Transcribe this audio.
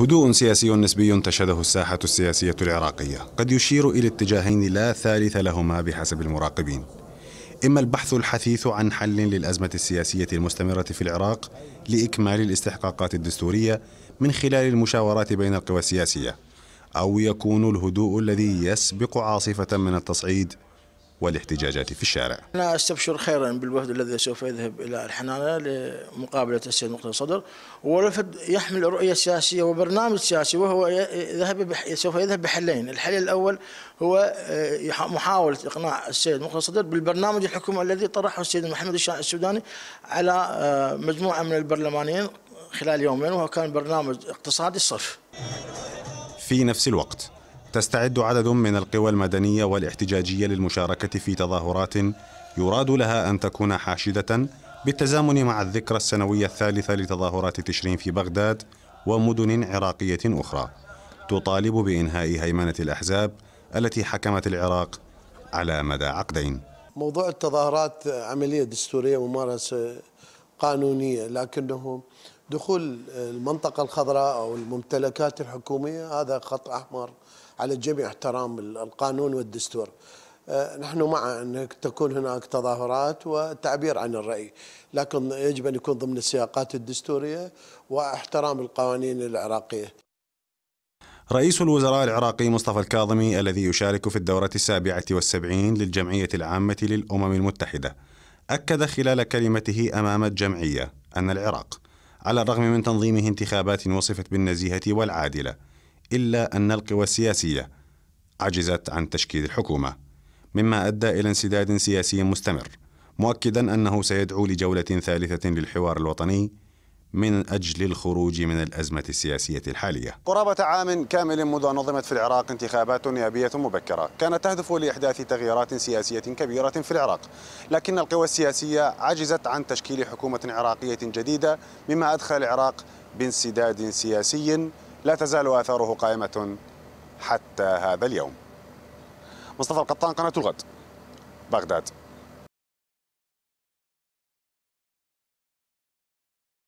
هدوء سياسي نسبي تشهده الساحة السياسية العراقية قد يشير إلى اتجاهين لا ثالث لهما بحسب المراقبين إما البحث الحثيث عن حل للأزمة السياسية المستمرة في العراق لإكمال الاستحقاقات الدستورية من خلال المشاورات بين القوى السياسية أو يكون الهدوء الذي يسبق عاصفة من التصعيد والاحتجاجات في الشارع أنا أستبشر خيرا بالوفد الذي سوف يذهب إلى الحنانة لمقابلة السيد مقتدى الصدر والوفد يحمل رؤية سياسية وبرنامج سياسي وهو يذهب سوف يذهب بحلين الحل الأول هو آه، محاولة إقناع السيد مقتدى الصدر بالبرنامج الحكومي الذي طرحه السيد محمد الشاعر السوداني على آه، مجموعة من البرلمانيين خلال يومين وهو كان برنامج اقتصادي الصرف في نفس الوقت تستعد عدد من القوى المدنية والاحتجاجية للمشاركة في تظاهرات يراد لها أن تكون حاشدة بالتزامن مع الذكرى السنوية الثالثة لتظاهرات تشرين في بغداد ومدن عراقية أخرى تطالب بإنهاء هيمنة الأحزاب التي حكمت العراق على مدى عقدين موضوع التظاهرات عملية دستورية ممارسة قانونية لكنه دخول المنطقة الخضراء أو الممتلكات الحكومية هذا خط أحمر على الجميع احترام القانون والدستور آه، نحن مع أن تكون هناك تظاهرات وتعبير عن الرأي لكن يجب أن يكون ضمن السياقات الدستورية واحترام القوانين العراقية رئيس الوزراء العراقي مصطفى الكاظمي الذي يشارك في الدورة السابعة والسبعين للجمعية العامة للأمم المتحدة أكد خلال كلمته أمام الجمعية أن العراق على الرغم من تنظيمه انتخابات وصفت بالنزيهة والعادلة إلا أن القوى السياسية عجزت عن تشكيل الحكومة مما أدى إلى انسداد سياسي مستمر مؤكدا أنه سيدعو لجولة ثالثة للحوار الوطني من أجل الخروج من الأزمة السياسية الحالية قرابة عام كامل منذ أن نظمت في العراق انتخابات نيابية مبكرة كانت تهدف لإحداث تغييرات سياسية كبيرة في العراق لكن القوى السياسية عجزت عن تشكيل حكومة عراقية جديدة مما أدخل العراق بانسداد سياسي لا تزال آثاره قائمة حتى هذا اليوم مصطفى القطان قناة الغد بغداد